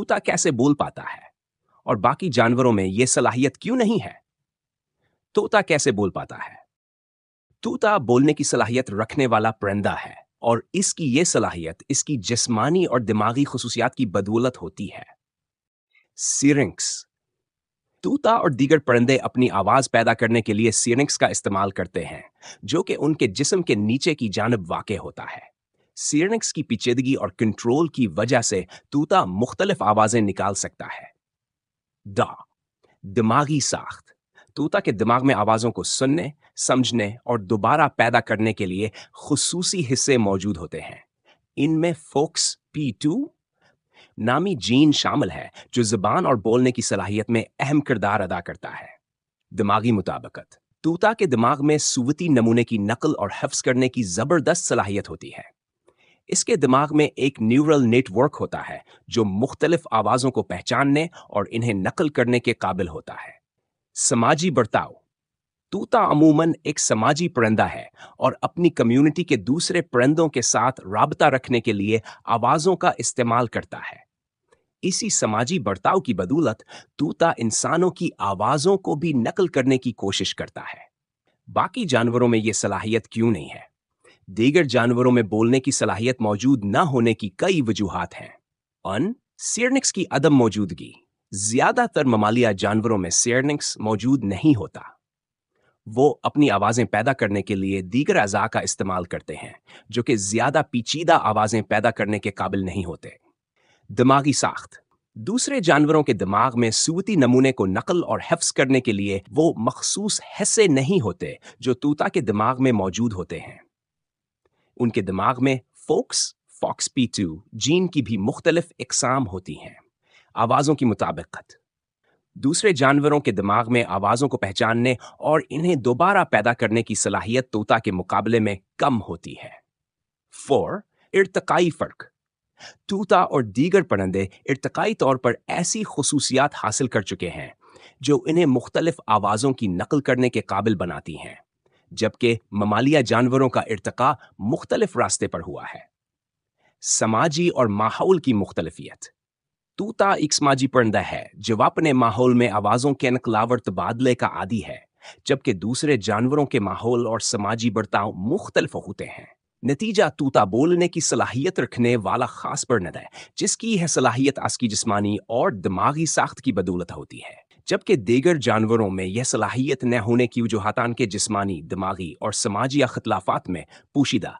कुत्ता कैसे बोल पाता है और बाकी जानवरों में यह सलाहियत क्यों नहीं है तोता कैसे बोल पाता है तोता बोलने की सलाहियत रखने वाला परिंदा है और इसकी यह सलाहियत इसकी जिस्मानी और दिमागी खसूसियात की बदौलत होती है सीरिंक्स तूता और दीगर परिंदे अपनी आवाज पैदा करने के लिए सीरिंक्स का इस्तेमाल करते हैं जो कि उनके जिस्म के नीचे की जानब वाक़ होता है सीरनिक्स की पेचीदगी और कंट्रोल की वजह से तूता मुख्तलिफ आवाजें निकाल सकता है दा दिमागी साख्त तूता के दिमाग में आवाज़ों को सुनने समझने और दोबारा पैदा करने के लिए खसूसी हिस्से मौजूद होते हैं इनमें फोक्स पी टू नामी जीन शामिल है जो जबान और बोलने की सलाहियत में अहम किरदार अदा करता है दिमागी मुताबकत तूता के दिमाग में सुवती नमूने की नकल और हफ्स करने की जबरदस्त सलाहियत होती है इसके दिमाग में एक न्यूरल नेटवर्क होता है जो मुख्तलिफ आवाज़ों को पहचानने और इन्हें नकल करने के काबिल होता है समाजी बर्ताव तूता अमूमन एक समाजी परिंदा है और अपनी कम्युनिटी के दूसरे परिंदों के साथ रबता रखने के लिए आवाज़ों का इस्तेमाल करता है इसी समाजी बर्ताव की बदौलत तूता इंसानों की आवाज़ों को भी नकल करने की कोशिश करता है बाकी जानवरों में यह सलाहियत क्यों नहीं है दीगर जानवरों में बोलने की सलाहियत मौजूद न होने की कई वजूहत हैं अन सियरनिक्स की अदम मौजूदगी ज्यादातर ममालिया जानवरों में सियरनिक्स मौजूद नहीं होता वो अपनी आवाज़ें पैदा करने के लिए दीगर अज़ा का इस्तेमाल करते हैं जो कि ज़्यादा पीचीदा आवाज़ें पैदा करने के काबिल नहीं होते दिमागी साख्त दूसरे जानवरों के दिमाग में सूती नमूने को नकल और हफ्स करने के लिए वो मखसूस हिस्से नहीं होते जो तूता के दिमाग में मौजूद होते हैं उनके दिमाग में FOX FOX P two gene की भी मुख्तलिफ इकसाम होती हैं आवाज़ों की मुताबिकत दूसरे जानवरों के दिमाग में आवाज़ों को पहचानने और इन्हें दोबारा पैदा करने की सलाहियत तोता के मुकाबले में कम होती है फोर इर्तकाई फ़र्क तोता और दीगर परंदे इर्तकाई तौर पर ऐसी खसूसियात हासिल कर चुके हैं जो इन्हें मुख्तलिफ आवाज़ों की नकल करने के काबिल बनाती हैं जबकि ममालिया जानवरों का इरतका मुख्तलिफ रास्ते पर हुआ है समाजी और माहौल की मुख्तलफियत तूता एक समाजी परिंदा है जो अपने माहौल में आवाज़ों के नकलावर तबादले का आदि है जबकि दूसरे जानवरों के माहौल और समाजी बर्ताव मुख्तलफ होते हैं नतीजा तूता बोलने की सलाहियत रखने वाला खास परिणद है जिसकी यह सलाहियत आज की जिस्मानी और दिमागी साख्त की बदौलत होती है जबकि दीगर जानवरों में यह सलाहियत न होने की वजूहतान के जिस्मानी दिमागी और समाजी अखतलाफात में पोशीदा